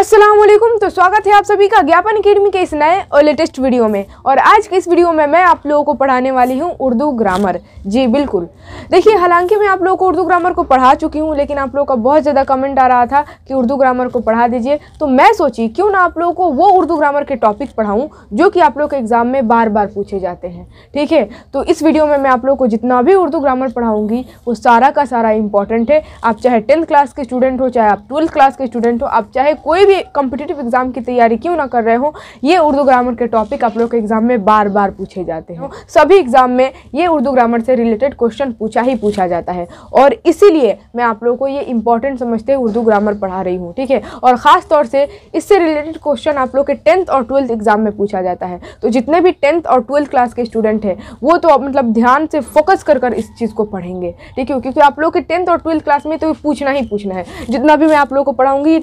असलम तो स्वागत है आप सभी का ज्ञापन अकेडमी के इस नए और लेटेस्ट वीडियो में और आज के इस वीडियो में मैं आप लोगों को पढ़ाने वाली हूँ उर्दू ग्रामर जी बिल्कुल देखिए हालांकि मैं आप लोगों को उर्दू ग्रामर को पढ़ा चुकी हूँ लेकिन आप लोगों का बहुत ज़्यादा कमेंट आ रहा था कि उर्दू ग्रामर को पढ़ा दीजिए तो मैं सोची क्यों ना आप लोगों को वो उर्दू ग्रामर के टॉपिक पढ़ाऊँ जो कि आप लोग के एग्ज़ाम में बार बार पूछे जाते हैं ठीक है तो इस वीडियो में मैं आप लोग को जितना भी उर्दू ग्रामर पढ़ाऊँगी वो सारा का सारा इंपॉर्टेंट है आप चाहे टेंथ क्लास के स्टूडेंट हो चाहे आप ट्वेल्थ क्लास के स्टूडेंट हो आप चाहे कोई भी कॉम्पिटिटिव एग्जाम की तैयारी क्यों ना कर रहे हो ये उर्दू ग्रामर के टॉपिक आप लोग के एग्जाम में बार बार पूछे जाते हैं सभी एग्जाम में ये उर्दू ग्रामर से रिलेटेड क्वेश्चन पूछा ही पूछा जाता है और इसीलिए मैं आप लोगों को ये इंपॉर्टेंट समझते हुए उर्दू ग्रामर पढ़ा रही हूँ ठीक है और ख़ास तौर से इससे रिलेटेड क्वेश्चन आप लोग के टेंथ और ट्वेल्थ एग्जाम में पूछा जाता है तो जितने भी टेंथ और ट्वेल्थ क्लास के स्टूडेंट हैं वो तो मतलब ध्यान से फोकस कर कर इस चीज़ को पढ़ेंगे ठीक है क्योंकि आप लोग के टेंथ और ट्वेल्थ क्लास में तो पूछना ही पूछना है जितना भी मैं आप लोगों को पढ़ाऊँगी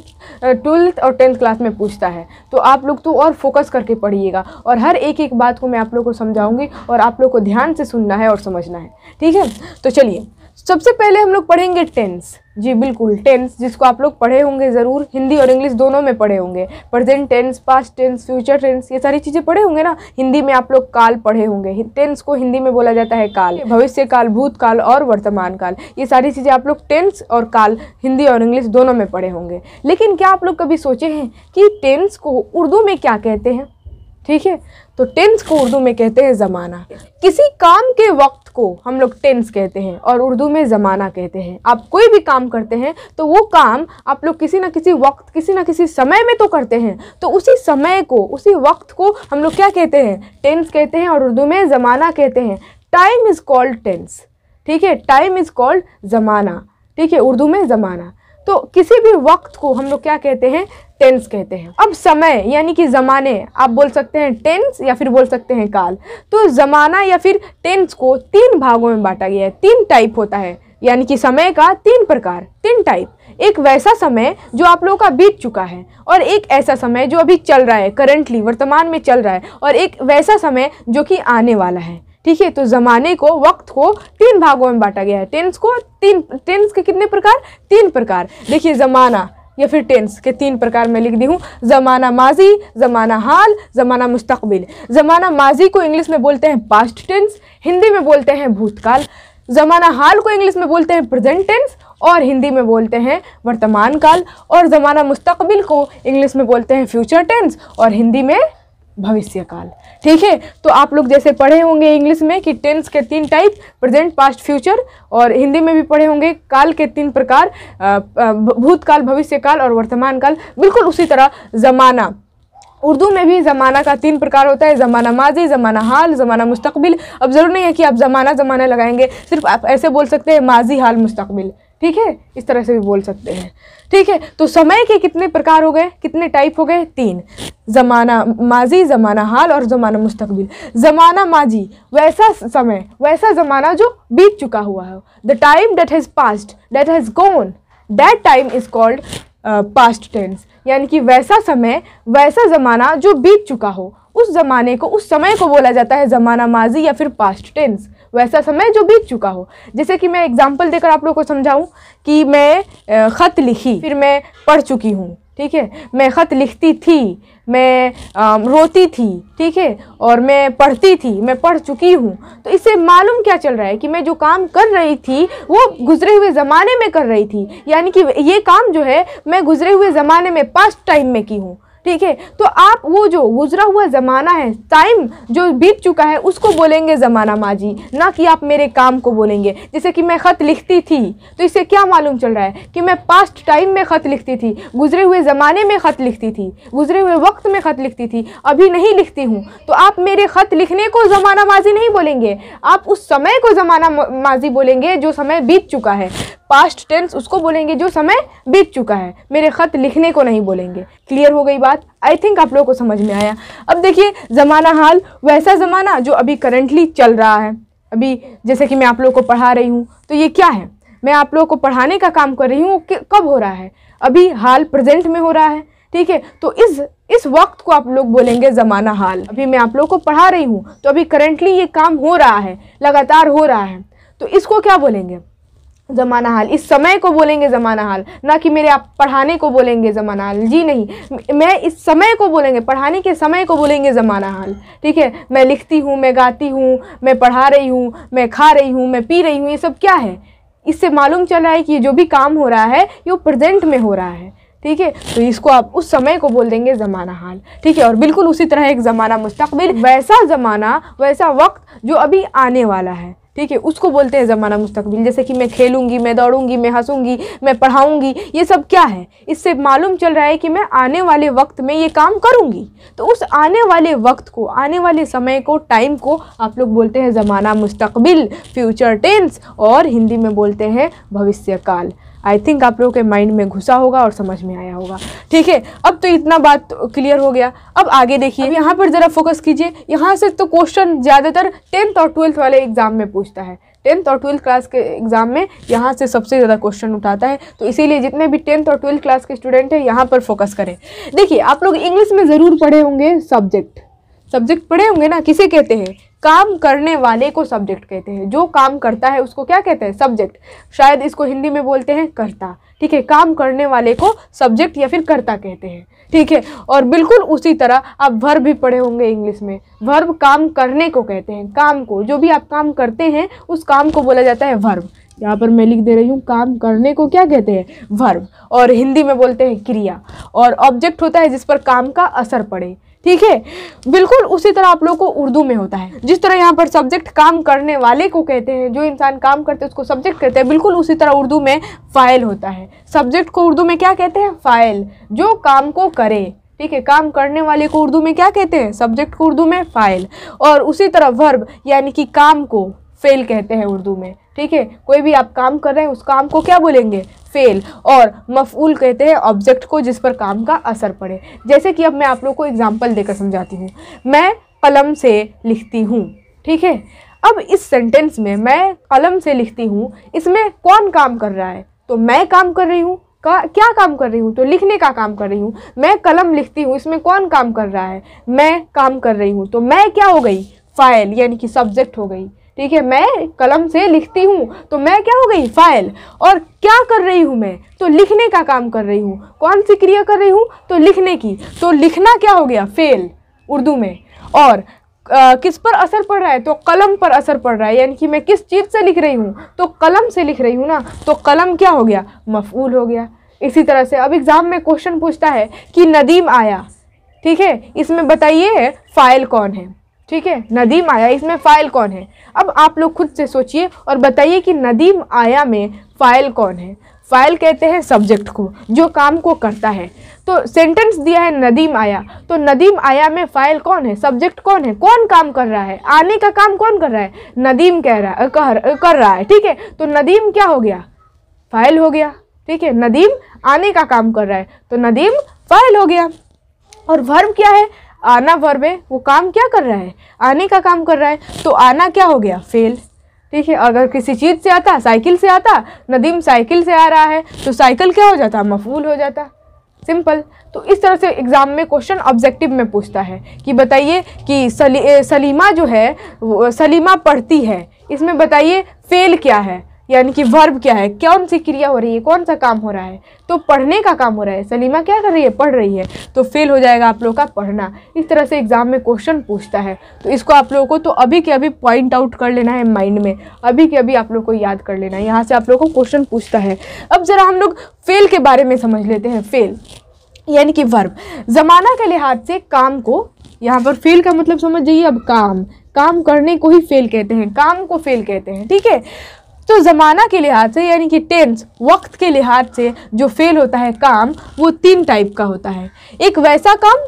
ट्वेल्थ और टेंथ क्लास में पूछता है तो आप लोग तो और फोकस करके पढ़िएगा और हर एक एक बात को मैं आप लोग को समझाऊँगी और आप लोग को ध्यान से सुनना है और समझना है ठीक है तो चलिए सबसे पहले हम लोग पढ़ेंगे टेंस जी बिल्कुल टेंस जिसको आप लोग पढ़े होंगे ज़रूर हिंदी और इंग्लिश दोनों में पढ़े होंगे present tense past tense future tense ये सारी चीज़ें पढ़े होंगे ना हिंदी में आप लोग काल पढ़े होंगे टेंस को हिंदी में बोला जाता है काल भविष्य काल भूतकाल और वर्तमान काल ये सारी चीज़ें आप लोग टेंस और काल हिंदी और इंग्लिश दोनों में पढ़े होंगे लेकिन क्या आप लोग कभी सोचे हैं कि टेंस को उर्दू में क्या कहते हैं ठीक है तो टेंस को उर्दू में कहते हैं ज़माना किसी काम के वक्त को हम लोग टेंस कहते हैं और उर्दू में ज़माना कहते हैं आप कोई भी काम करते हैं तो वो काम आप लोग किसी ना किसी वक्त किसी ना किसी समय में तो करते हैं तो उसी समय को उसी वक्त को हम लोग क्या कहते हैं टेंस कहते हैं और उर्दू में ज़माना कहते हैं टाइम इज़ कॉल्ड टेंस ठीक है टाइम इज़ कॉल्ड ज़माना ठीक है उर्दू में ज़माना तो किसी भी वक्त को हम लोग क्या कहते हैं टेंस कहते हैं अब समय यानी कि ज़माने आप बोल सकते हैं टेंस या फिर बोल सकते हैं काल तो ज़माना या फिर टेंस को तीन भागों में बांटा गया है तीन टाइप होता है यानी कि समय का तीन प्रकार तीन टाइप एक वैसा समय जो आप लोगों का बीत चुका है और एक ऐसा समय जो अभी चल रहा है करंटली वर्तमान में चल रहा है और एक वैसा समय जो कि आने वाला है ठीक है तो ज़माने को वक्त को तीन भागों में बांटा गया है टेंस को तीन टेंस के कितने प्रकार तीन प्रकार देखिए ज़माना या फिर टेंस के तीन प्रकार में लिख दी हूँ ज़माना माजी ज़माना हाल ज़माना मुस्तबिल ज़माना माजी को इंग्लिश में बोलते हैं पास्ट टेंस हिंदी में बोलते हैं भूतकाल ज़माना हाल को इंग्लिश में बोलते हैं प्रेजेंट टेंस और हिंदी में बोलते हैं वर्तमान काल और ज़माना मुस्तबिल को इंग्लिश में बोलते हैं फ्यूचर टेंस और हिंदी में भविष्यकाल ठीक है तो आप लोग जैसे पढ़े होंगे इंग्लिश में कि टेंस के तीन टाइप प्रेजेंट पास्ट फ्यूचर और हिंदी में भी पढ़े होंगे काल के तीन प्रकार भूतकाल भविष्यकाल और वर्तमान काल बिल्कुल उसी तरह ज़माना उर्दू में भी ज़माना का तीन प्रकार होता है ज़माना माजी ज़माना हाल ज़माना मुस्तकबिल अब ज़रूर नहीं है कि आप ज़माना ज़माना लगाएंगे सिर्फ आप ऐसे बोल सकते हैं माजी हाल मुस्तकबिल ठीक है इस तरह से भी बोल सकते हैं ठीक है तो समय के कितने प्रकार हो गए कितने टाइप हो गए तीन ज़माना माजी ज़माना हाल और ज़माना मुस्तकबिल ज़माना माजी वैसा समय वैसा ज़माना जो बीत चुका हुआ है the time that has passed that has gone that time is called past tense यानी कि वैसा समय वैसा ज़माना जो बीत चुका हो उस ज़माने को उस समय को बोला जाता है ज़माना माजी या फिर पास्ट टेंस वैसा समय जो बीत चुका हो जैसे कि मैं एग्जाम्पल देकर आप लोग को समझाऊँ कि मैं ख़त लिखी फिर मैं पढ़ चुकी हूँ ठीक है मैं ख़त लिखती थी मैं आ, रोती थी ठीक है और मैं पढ़ती थी मैं पढ़ चुकी हूँ तो इससे मालूम क्या चल रहा है कि मैं जो काम कर रही थी वो गुजरे हुए ज़माने में कर रही थी यानी कि ये काम जो है मैं गुजरे हुए ज़माने में पास्ट टाइम में की हूँ ठीक है तो आप वो जो गुजरा हुआ ज़माना है टाइम जो बीत चुका है उसको बोलेंगे ज़माना माजी ना कि आप मेरे काम को बोलेंगे जैसे कि मैं ख़त लिखती थी तो इससे क्या मालूम चल रहा है कि मैं पास्ट टाइम में ख़त लिखती थी गुजरे हुए ज़माने में ख़त लिखती थी गुजरे हुए वक्त में ख़त लिखती थी अभी नहीं लिखती हूँ तो आप मेरे ख़त लिखने को ज़माना माजी नहीं बोलेंगे आप उस समय को ज़माना माजी बोलेंगे जो समय बीत चुका है पास्ट टेंस उसको बोलेंगे जो समय बीत चुका है मेरे ख़त लिखने को नहीं बोलेंगे क्लियर हो गई बात आई थिंक आप लोगों को समझ में आया अब देखिए ज़माना हाल वैसा ज़माना जो अभी करंटली चल रहा है अभी जैसे कि मैं आप लोगों को पढ़ा रही हूँ तो ये क्या है मैं आप लोगों को पढ़ाने का काम कर रही हूँ कब हो रहा है अभी हाल प्रेजेंट में हो रहा है ठीक है तो इस इस वक्त को आप लोग बोलेंगे ज़माना हाल अभी मैं आप लोगों को पढ़ा रही हूँ तो अभी करंटली ये काम हो रहा है लगातार हो रहा है तो इसको क्या बोलेंगे ज़माना हाल इस समय को बोलेंगे ज़माना हाल ना कि मेरे आप पढ़ाने को बोलेंगे ज़माना हाल जी नहीं मैं इस समय को बोलेंगे पढ़ाने के समय को बोलेंगे ज़माना हाल ठीक है मैं लिखती हूँ मैं गाती हूँ मैं पढ़ा रही हूँ मैं खा रही हूँ मैं पी रही हूँ ये सब क्या है इससे मालूम चल रहा है कि जो भी काम हो रहा है ये प्रेजेंट में हो रहा है ठीक है तो इसको आप उस समय को बोल देंगे ज़माना हाल ठीक है और बिल्कुल उसी तरह एक ज़माना मुस्तबिल वैसा ज़माना वैसा वक्त जो अभी आने वाला है ठीक है उसको बोलते हैं ज़माना मुस्तबिल जैसे कि मैं खेलूँगी मैं दौड़ूंगी मैं हंसूँगी मैं पढ़ाऊँगी ये सब क्या है इससे मालूम चल रहा है कि मैं आने वाले वक्त में ये काम करूँगी तो उस आने वाले वक्त को आने वाले समय को टाइम को आप लोग बोलते हैं ज़माना मुस्तबिल फ्यूचर टेंस और हिंदी में बोलते हैं भविष्यकाल आई थिंक आप लोगों के माइंड में घुसा होगा और समझ में आया होगा ठीक है अब तो इतना बात क्लियर हो गया अब आगे देखिए यहाँ पर ज़रा फोकस कीजिए यहाँ से तो क्वेश्चन ज़्यादातर टेंथ और ट्वेल्थ वाले एग्ज़ाम में पूछता है टेंथ और ट्वेल्थ क्लास के एग्ज़ाम में यहाँ से सबसे ज़्यादा क्वेश्चन उठाता है तो इसीलिए जितने भी टेंथ और ट्वेल्थ क्लास के स्टूडेंट हैं यहाँ पर फोकस करें देखिए आप लोग इंग्लिश में ज़रूर पढ़े होंगे सब्जेक्ट सब्जेक्ट पढ़े होंगे ना किसे कहते हैं काम करने वाले को सब्जेक्ट कहते हैं जो काम करता है उसको क्या कहते हैं सब्जेक्ट शायद इसको हिंदी में बोलते हैं कर्ता ठीक है काम करने वाले को सब्जेक्ट या फिर कर्ता कहते हैं ठीक है और बिल्कुल उसी तरह आप वर्ब भी पढ़े होंगे इंग्लिश में वर्ब काम करने को कहते हैं काम को जो भी आप काम करते हैं उस काम को बोला जाता है वर्ब यहाँ पर मैं लिख दे रही हूँ काम करने को क्या कहते हैं वर्ब और हिंदी में बोलते हैं क्रिया और ऑब्जेक्ट होता है जिस पर काम का असर पड़े ठीक है बिल्कुल उसी तरह आप लोग को उर्दू में होता है जिस तरह यहाँ पर सब्जेक्ट काम करने वाले को कहते हैं जो इंसान काम करते हैं उसको सब्जेक्ट कहते हैं बिल्कुल उसी तरह उर्दू में फ़ाइल होता है सब्जेक्ट को उर्दू में क्या कहते हैं फ़ाइल जो काम को करे ठीक है काम करने वाले को उर्दू में क्या कहते हैं सब्जेक्ट को उर्दू में फ़ाइल और उसी तरह वर्ब यानी कि काम को फेल कहते हैं उर्दू में ठीक है कोई भी आप काम कर रहे हैं उस काम को क्या बोलेंगे फेल और मफूल कहते हैं ऑब्जेक्ट को जिस पर काम का असर पड़े जैसे कि अब मैं आप लोग को एग्जाम्पल देकर समझाती हूँ मैं कलम से लिखती हूँ ठीक है अब इस सेंटेंस में मैं कलम से लिखती हूँ इसमें कौन काम कर रहा है तो मैं काम कर रही हूँ का क्या काम कर रही हूँ तो लिखने का काम कर रही हूँ मैं कलम लिखती हूँ इसमें कौन काम कर रहा है मैं काम कर रही हूँ तो मैं क्या हो गई फाइल यानी कि सब्जेक्ट हो गई ठीक है मैं कलम से लिखती हूँ तो मैं क्या हो गई फाइल और क्या कर रही हूँ मैं तो लिखने का काम कर रही हूँ कौन सी क्रिया कर रही हूँ तो लिखने की तो लिखना क्या हो गया फेल उर्दू में और आ, किस पर असर पड़ रहा है तो कलम पर असर पड़ रहा है यानी कि मैं किस चीज़ से लिख रही हूँ तो कलम से लिख रही हूँ ना तो कलम क्या हो गया मफूल हो गया इसी तरह से अब एग्ज़ाम में क्वेश्चन पूछता है कि नदीम आया ठीक है इसमें बताइए फाइल कौन है ठीक है नदीम आया इसमें फ़ाइल कौन है अब आप लोग खुद से सोचिए और बताइए कि नदीम आया में फ़ाइल कौन है फ़ाइल कहते हैं सब्जेक्ट को जो काम को करता है तो सेंटेंस दिया है नदीम आया तो नदीम आया में फ़ाइल कौन है सब्जेक्ट कौन है कौन काम कर रहा है आने का काम कौन कर रहा है नदीम कह रहा है कर, कर रहा है ठीक है तो नदीम क्या हो गया फ़ाइल हो गया ठीक है नदीम आने का काम कर रहा है तो नदीम फ़ाइल हो गया और वर्ब क्या है आना वर्ब है वो काम क्या कर रहा है आने का काम कर रहा है तो आना क्या हो गया फेल ठीक है अगर किसी चीज़ से आता साइकिल से आता नदीम साइकिल से आ रहा है तो साइकिल क्या हो जाता मफूल हो जाता सिंपल तो इस तरह से एग्ज़ाम में क्वेश्चन ऑब्जेक्टिव में पूछता है कि बताइए कि सली, सलीमा जो है सलीमा पढ़ती है इसमें बताइए फेल क्या है यानी कि वर्ब क्या है कौन सी क्रिया हो रही है कौन सा काम हो रहा है तो पढ़ने का काम हो रहा है सलीमा क्या कर रही है पढ़ रही है तो फेल हो जाएगा आप लोगों का पढ़ना इस तरह से एग्जाम में क्वेश्चन पूछता है तो इसको आप लोगों को तो अभी के अभी पॉइंट आउट कर लेना है माइंड में अभी के अभी आप लोग को याद कर लेना है यहाँ से आप लोग को क्वेश्चन पूछता है अब ज़रा हम लोग फेल के बारे में समझ लेते हैं फेल यानी कि वर्ब ज़माना के लिहाज से काम को यहाँ पर फेल का मतलब समझ जाइए अब काम काम करने को ही फेल कहते हैं काम को फेल कहते हैं ठीक है तो ज़माना के लिहाज से यानी कि टेंस वक्त के लिहाज से जो फेल होता है काम वो तीन टाइप का होता है एक वैसा काम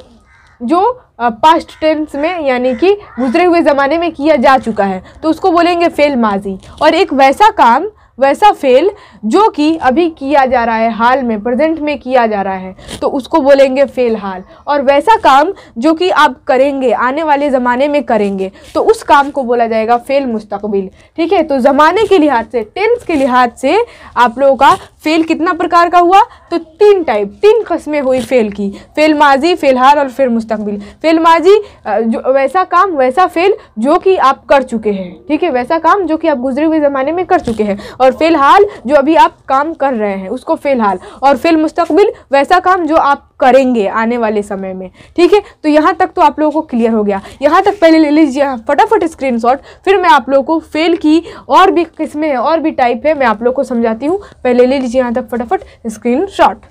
जो पास्ट टेंस में यानी कि गुजरे हुए ज़माने में किया जा चुका है तो उसको बोलेंगे फेल माजी और एक वैसा काम वैसा फेल जो कि अभी किया जा रहा है हाल में प्रेजेंट में किया जा रहा है तो उसको बोलेंगे फेल हाल और वैसा काम जो कि आप करेंगे आने वाले ज़माने में करेंगे तो उस काम को बोला जाएगा फेल मुस्तकबिल ठीक है तो ज़माने के लिहाज से टेंस के लिहाज से आप लोगों का फेल कितना प्रकार का हुआ तो तीन टाइप तीन कस्में हुई फेल की फेल माजी फेल हाल और फेल मुस्तकबिल फेल माजी जो वैसा काम वैसा फेल जो कि आप कर चुके हैं ठीक है वैसा काम जो कि आप गुजरे हुए ज़माने में कर चुके हैं और और फ़िलहाल जो अभी आप काम कर रहे हैं उसको फ़िलहाल और फिर मुस्तबिल वैसा काम जो आप करेंगे आने वाले समय में ठीक है तो यहाँ तक तो आप लोगों को क्लियर हो गया यहाँ तक पहले ले लीजिए फटाफट स्क्रीनशॉट फिर मैं आप लोगों को फेल की और भी किस्में हैं और भी टाइप है मैं आप लोगों को समझाती हूँ पहले ले लीजिए यहाँ तक फटाफट स्क्रीनशॉट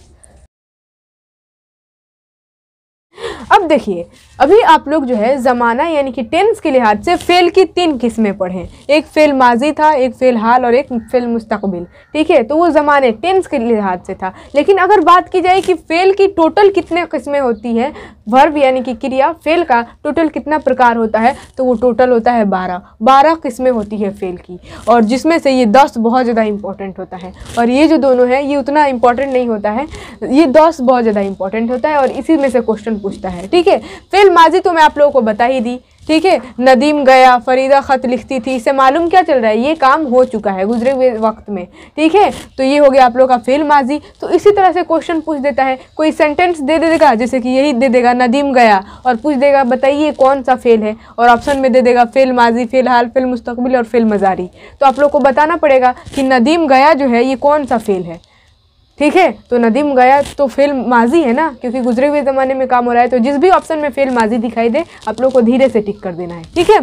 अब देखिए अभी आप लोग जो है ज़माना यानी कि टेंस के लिहाज से फेल की तीन किस्में पढ़ें एक फेल माजी था एक फेल हाल और एक फेल मुस्तकबिल ठीक है तो वो ज़माने टेंस के लिहाज से था लेकिन अगर बात की जाए कि फेल की टोटल कितने किस्में होती है वर्ब यानी कि क्रिया फेल का टोटल कितना प्रकार होता है तो वो टोटल होता है बारह बारह किस्में होती है फेल की और जिसमें से ये दस बहुत ज़्यादा इंपॉर्टेंट होता है और ये जो दोनों है ये उतना इंपॉर्टेंट नहीं होता है ये दस बहुत ज़्यादा इंपॉर्टेंट होता है और इसी में से क्वेश्चन पूछता है ठीक है फेल फिल माजी तो मैं आप लोगों को बता ही दी ठीक है नदीम गया फरीदा ख़त लिखती थी इसे मालूम क्या चल रहा है ये काम हो चुका है गुजरे हुए वक्त में ठीक है तो ये हो गया आप लोगों का फेल माजी तो इसी तरह से क्वेश्चन पूछ देता है कोई सेंटेंस दे दे देगा जैसे कि यही दे देगा नदीम गया और पूछ देगा बताइए कौन सा फेल है और ऑप्शन में दे देगा फेल माजी फेल हाल फेल और फेल मजारी तो आप लोग को बताना पड़ेगा कि नदीम गया जो है ये कौन सा फेल है ठीक है तो नदीम गया तो फेल माजी है ना क्योंकि गुजरे हुए ज़माने में काम हो रहा है तो जिस भी ऑप्शन में फेल माजी दिखाई दे आप लोग को धीरे से टिक कर देना है ठीक है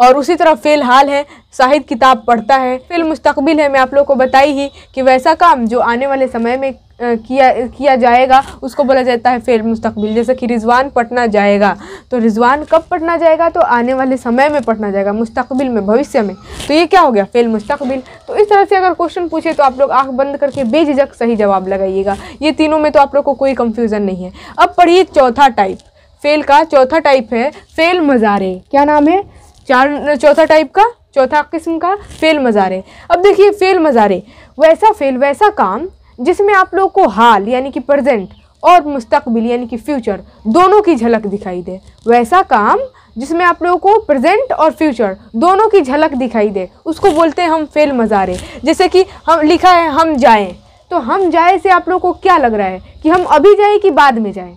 और उसी तरह फ़िलहाल है शाहिद किताब पढ़ता है फिल्म मुस्तकबिल है मैं आप लोग को बताई ही कि वैसा काम जो आने वाले समय में किया किया जाएगा उसको बोला जाता है फेल मुस्तकबिल जैसे कि रिजवान पटना जाएगा तो रिजवान कब पटना जाएगा तो आने वाले समय में पटना जाएगा मुस्तकबिल में भविष्य में तो ये क्या हो गया फेल मुस्तकबिल तो इस तरह से अगर क्वेश्चन पूछे तो आप लोग आँख बंद करके बेझिझक सही जवाब लगाइएगा ये तीनों में तो आप लोग को कोई कन्फ्यूज़न नहीं है अब पढ़िए चौथा टाइप फेल का चौथा टाइप है फेल मज़ारे क्या नाम है चार चौथा टाइप का चौथा किस्म का फेल मज़ारे अब देखिए फेल मज़ारे वैसा फेल वैसा काम जिसमें आप लोग को हाल यानी कि प्रेजेंट और मुस्तकबिल यानी कि फ्यूचर दोनों की झलक दिखाई दे वैसा काम जिसमें आप लोगों को प्रेजेंट और फ्यूचर दोनों की झलक दिखाई दे उसको बोलते हैं हम फेल मज़ारे जैसे कि हम लिखा है हम जाएं तो हम जाए से आप लोगों को क्या लग रहा है कि हम अभी जाएं कि बाद में जाएं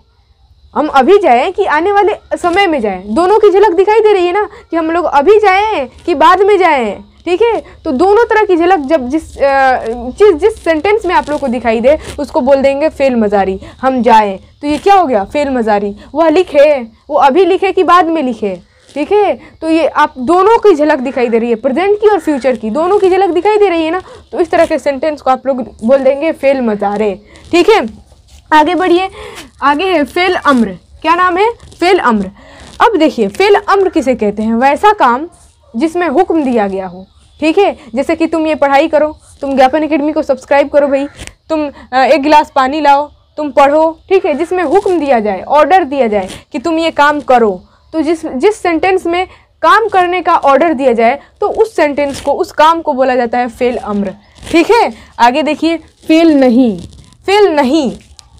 हम अभी जाएं कि आने वाले समय में जाएं दोनों की झलक दिखाई दे रही है ना कि हम लोग अभी जाएं कि बाद में जाएं ठीक है तो दोनों तरह की झलक जब जिस जिस जिस सेंटेंस में आप लोग को दिखाई दे उसको बोल देंगे फेल मजारी हम जाएं तो ये क्या हो गया फेल मजारी वह लिखे वो अभी लिखे कि बाद में लिखे ठीक है तो ये आप दोनों की झलक दिखाई दे रही है प्रेजेंट की और फ्यूचर की दोनों की झलक दिखाई दे रही है ना तो इस तरह के सेंटेंस को आप लोग बोल देंगे फेल मजारे ठीक है आगे बढ़िए आगे है फेल अम्र क्या नाम है फेल अम्र अब देखिए फेल अम्र किसे कहते हैं वैसा काम जिसमें हुक्म दिया गया हो ठीक है जैसे कि तुम ये पढ़ाई करो तुम ज्ञापन अकेडमी को सब्सक्राइब करो भाई तुम एक गिलास पानी लाओ तुम पढ़ो ठीक है जिसमें हुक्म दिया जाए ऑर्डर दिया जाए कि तुम ये काम करो तो जिस जिस सेंटेंस में काम करने का ऑर्डर दिया जाए तो उस सेंटेंस को उस काम को बोला जाता है फेल अम्र ठीक है आगे देखिए फेल नहीं फेल नहीं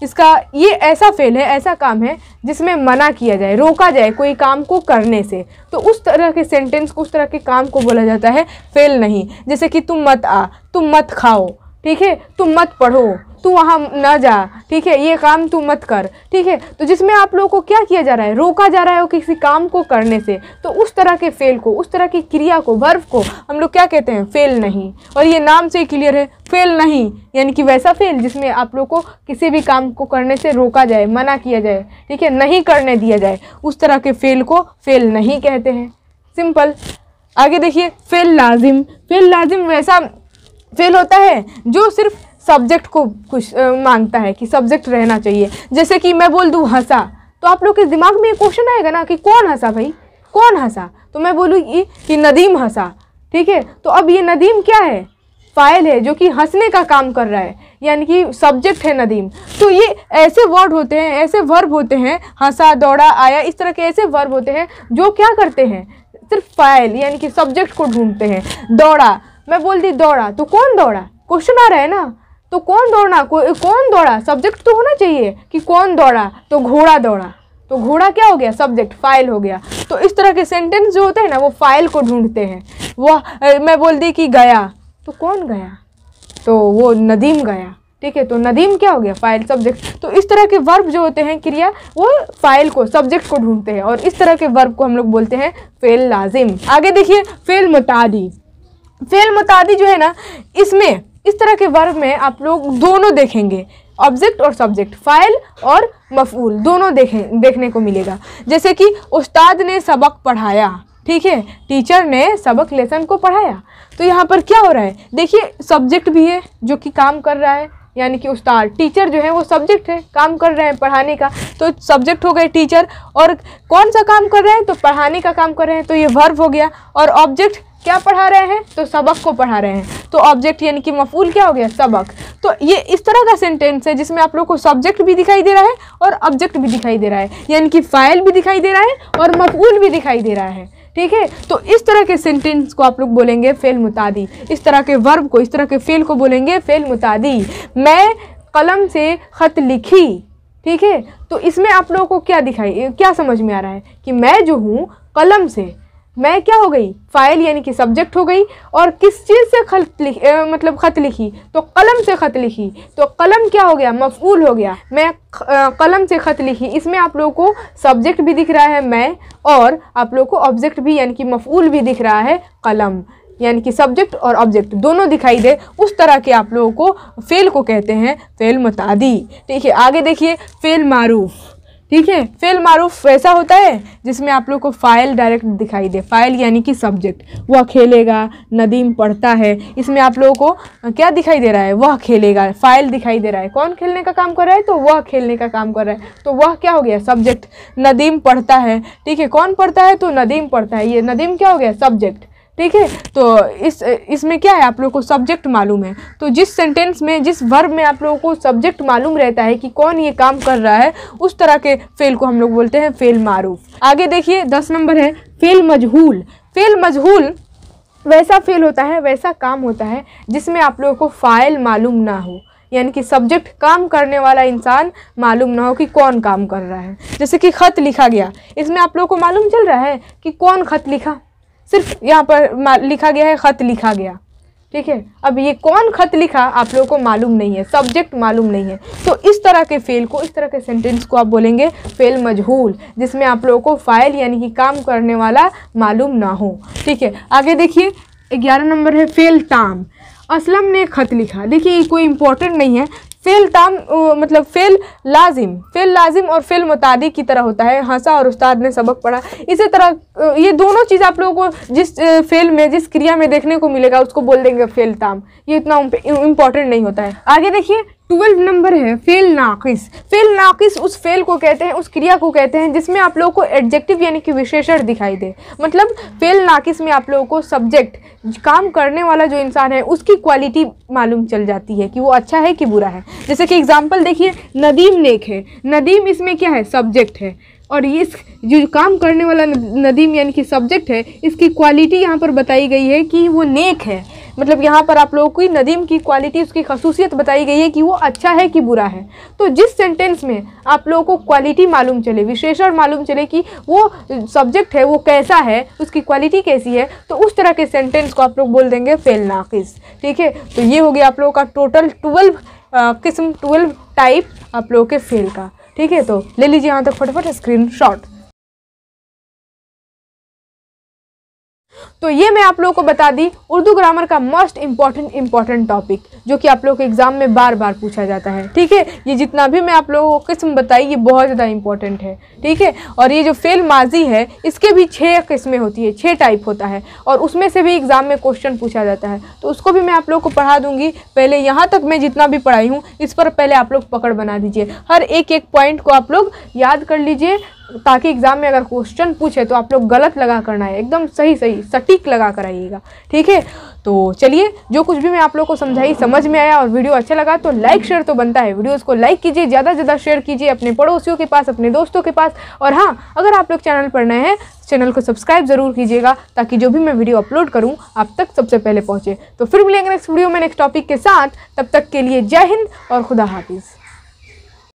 इसका ये ऐसा फेल है ऐसा काम है जिसमें मना किया जाए रोका जाए कोई काम को करने से तो उस तरह के सेंटेंस को उस तरह के काम को बोला जाता है फेल नहीं जैसे कि तुम मत आ तुम मत खाओ ठीक है तुम मत पढ़ो तू वहाँ ना जा ठीक है ये काम तू मत कर ठीक है तो जिसमें आप लोगों को क्या किया जा रहा है रोका जा रहा है किसी काम को करने से तो उस तरह के फेल को उस तरह की क्रिया को वर्व को हम लोग क्या कहते हैं फेल नहीं और ये नाम से क्लियर है फेल नहीं यानी कि वैसा फेल जिसमें आप लोग को किसी भी काम को करने से रोका जाए मना किया जाए ठीक है नहीं करने दिया जाए उस तरह के फेल को फेल नहीं कहते हैं सिंपल आगे देखिए फेल लाजिम फेल लाजिम वैसा फेल होता है जो सिर्फ सब्जेक्ट को कुछ मांगता है कि सब्जेक्ट रहना चाहिए जैसे कि मैं बोल दूँ हंसा तो आप लोग के दिमाग में ये क्वेश्चन आएगा ना कि कौन हंसा भाई कौन हंसा तो मैं ये कि नदीम हंसा ठीक है तो अब ये नदीम क्या है फाइल है जो कि हंसने का काम कर रहा है यानी कि सब्जेक्ट है नदीम तो ये ऐसे वर्ड होते हैं ऐसे वर्ब होते हैं हंसा दौड़ा आया इस तरह के ऐसे वर्ब होते हैं जो क्या करते हैं सिर्फ फाइल यानी कि सब्जेक्ट को ढूंढते हैं दौड़ा मैं बोल दी दौड़ा तो कौन दौड़ा क्वेश्चन आ रहा है ना तो कौन दौड़ना को, कौन दौड़ा सब्जेक्ट तो होना चाहिए कि कौन दौड़ा तो घोड़ा दौड़ा तो घोड़ा क्या हो गया सब्जेक्ट फाइल हो गया तो इस तरह के सेंटेंस जो होते हैं ना वो फाइल को ढूंढते हैं वह मैं बोल दी कि गया तो कौन गया तो वो नदीम गया ठीक है तो नदीम क्या हो गया फाइल सब्जेक्ट तो इस तरह के वर्ब जो होते हैं क्रिया वो फाइल को सब्जेक्ट को ढूंढते हैं और इस तरह के वर्ब को हम लोग बोलते हैं फेल लाजिम आगे देखिए फेल मुतादी फेल मुतादी जो है ना इसमें इस तरह के वर्ब में आप लोग दोनों देखेंगे ऑब्जेक्ट और सब्जेक्ट फाइल और मफूल दोनों देखें देखने को मिलेगा जैसे कि उस्ताद ने सबक पढ़ाया ठीक है टीचर ने सबक लेसन को पढ़ाया तो यहाँ पर क्या हो रहा है देखिए सब्जेक्ट भी है जो कि काम कर रहा है यानी कि उस्ताद टीचर जो है वो सब्जेक्ट है काम कर रहे हैं पढ़ाने का तो सब्जेक्ट हो गए टीचर और कौन सा काम कर रहे हैं तो पढ़ाने का काम कर रहे हैं तो ये वर्ब हो गया और ऑब्जेक्ट क्या पढ़ा रहे हैं तो सबक को पढ़ा रहे हैं तो ऑब्जेक्ट यानी कि मफूल क्या हो गया सबक तो ये इस तरह का सेंटेंस है जिसमें आप लोग को सब्जेक्ट भी दिखाई दे रहा है और ऑब्जेक्ट भी दिखाई दे रहा है यानी कि फाइल भी दिखाई दे रहा है और मफूल भी दिखाई दे रहा है ठीक है तो इस तरह के सेंटेंस को आप लोग बोलेंगे फेल मुतादी इस तरह के वर्ब को इस तरह के फेल को बोलेंगे फेल मुतादी मैं कलम से ख़त लिखी ठीक है तो इसमें आप लोगों को क्या दिखाई क्या समझ में आ रहा है कि मैं जो हूँ कलम से मैं क्या हो गई फ़ाइल यानी कि सब्जेक्ट हो गई और किस चीज़ से मतलब खत लिखी मतलब ख़त लिखी तो कलम से ख़त लिखी तो कलम क्या हो गया मफूल हो गया मैं कलम से ख़त लिखी इसमें आप लोगों को सब्जेक्ट भी दिख रहा है मैं और आप लोगों को ऑब्जेक्ट भी यानी कि मफूल भी दिख रहा है कलम यानी कि सब्जेक्ट और ऑब्जेक्ट दोनों दिखाई दे उस तरह के आप लोगों को फ़ेल को कहते हैं फ़ेल मुतादी ठीक है आगे देखिए फ़ेल मारूफ़ ठीक है फेल मारूफ वैसा होता है जिसमें आप लोग को फाइल डायरेक्ट दिखाई दे फाइल यानी कि सब्जेक्ट वह खेलेगा नदीम पढ़ता है इसमें आप लोगों को क्या दिखाई दे रहा है वह खेलेगा फाइल दिखाई दे रहा है कौन खेलने का काम कर रहा है तो वह खेलने का काम कर रहा है तो वह क्या हो गया सब्जेक्ट नदीम पढ़ता है ठीक है कौन पढ़ता है तो नदीम पढ़ता है ये नदीम क्या हो गया सब्जेक्ट ठीक है तो इस इसमें क्या है आप लोगों को सब्जेक्ट मालूम है तो जिस सेंटेंस में जिस वर्ब में आप लोगों को सब्जेक्ट मालूम रहता है कि कौन ये काम कर रहा है उस तरह के फेल को हम लोग बोलते हैं फेल मारूफ आगे देखिए दस नंबर है फेल मजहूल फेल मजहूल वैसा फेल होता है वैसा काम होता है जिसमें आप लोगों को फ़ाइल मालूम ना हो यानी कि सब्जेक्ट काम करने वाला इंसान मालूम ना हो कि कौन काम कर रहा है जैसे कि ख़त लिखा गया इसमें आप लोगों को मालूम चल रहा है कि कौन ख़त लिखा सिर्फ यहाँ पर लिखा गया है ख़त लिखा गया ठीक है अब ये कौन खत लिखा आप लोगों को मालूम नहीं है सब्जेक्ट मालूम नहीं है तो इस तरह के फेल को इस तरह के सेंटेंस को आप बोलेंगे फेल मजहूल जिसमें आप लोगों को फाइल यानी कि काम करने वाला मालूम ना हो ठीक है आगे देखिए ग्यारह नंबर है फेल ताम असलम ने खत लिखा देखिए ये कोई इंपॉर्टेंट नहीं है फेल ताम मतलब फेल लाजिम फेल लाजिम और फेल मुतादी की तरह होता है हंसा और उस्ताद ने सबक पढ़ा इसी तरह ये दोनों चीज़ आप लोगों को जिस फेल में जिस क्रिया में देखने को मिलेगा उसको बोल देंगे फेल ताम ये इतना इंपॉर्टेंट नहीं होता है आगे देखिए ट्वेल्व नंबर है फेल नाकिस फेल नाकिस उस फेल को कहते हैं उस क्रिया को कहते हैं जिसमें आप लोगों को एडजेक्टिव यानी कि विशेषण दिखाई दे मतलब फेल नाकिस में आप लोगों को सब्जेक्ट काम करने वाला जो इंसान है उसकी क्वालिटी मालूम चल जाती है कि वो अच्छा है कि बुरा है जैसे कि एग्जाम्पल देखिए नदीम नेक है नदीम इसमें क्या है सब्जेक्ट है और ये इस जो काम करने वाला नदीम यानी कि सब्जेक्ट है इसकी क्वालिटी यहाँ पर बताई गई है कि वो नेक है मतलब यहाँ पर आप लोगों की नदीम की क्वालिटी उसकी खसूसियत बताई गई है कि वो अच्छा है कि बुरा है तो जिस सेंटेंस में आप लोगों को क्वालिटी मालूम चले विशेषण मालूम चले कि वो सब्जेक्ट है वो कैसा है उसकी क्वालिटी कैसी है तो उस तरह के सेंटेंस को आप लोग बोल देंगे फेल नाकिस ठीक है तो ये हो गया आप लोगों का टोटल ट्वेल्व किस्म ट्वेल्व टाइप आप लोगों के फेल का ठीक है तो ले लीजिए यहाँ तक फटाफट स्क्रीन शॉट तो ये मैं आप लोगों को बता दी उर्दू ग्रामर का मोस्ट इम्पॉर्टेंट इम्पॉर्टेंट टॉपिक जो कि आप लोगों के एग्जाम में बार बार पूछा जाता है ठीक है ये जितना भी मैं आप लोगों को किस्म बताई ये बहुत ज़्यादा इम्पॉर्टेंट है ठीक है और ये जो फेल माजी है इसके भी छः किस्में होती है छः टाइप होता है और उसमें से भी एग्ज़ाम में क्वेश्चन पूछा जाता है तो उसको भी मैं आप लोग को पढ़ा दूँगी पहले यहाँ तक मैं जितना भी पढ़ाई हूँ इस पर पहले आप लोग पकड़ बना दीजिए हर एक एक पॉइंट को आप लोग याद कर लीजिए ताकि एग्ज़ाम में अगर क्वेश्चन पूछे तो आप लोग गलत लगा करना है एकदम सही सही सटीक लगा कर आइएगा ठीक है तो चलिए जो कुछ भी मैं आप लोग को समझाई समझ में आया और वीडियो अच्छा लगा तो लाइक शेयर तो बनता है वीडियोज़ को लाइक कीजिए ज़्यादा से ज़्यादा शेयर कीजिए अपने पड़ोसियों के पास अपने दोस्तों के पास और हाँ अगर आप लोग चैनल पर नए हैं चैनल को सब्सक्राइब ज़रूर कीजिएगा ताकि जो भी मैं वीडियो अपलोड करूँ आप तक सबसे पहले पहुँचे तो फिर मिलेंगे नेक्स्ट वीडियो में नेक्स्ट टॉपिक के साथ तब तक के लिए जय हिंद और खुदा हाफिज़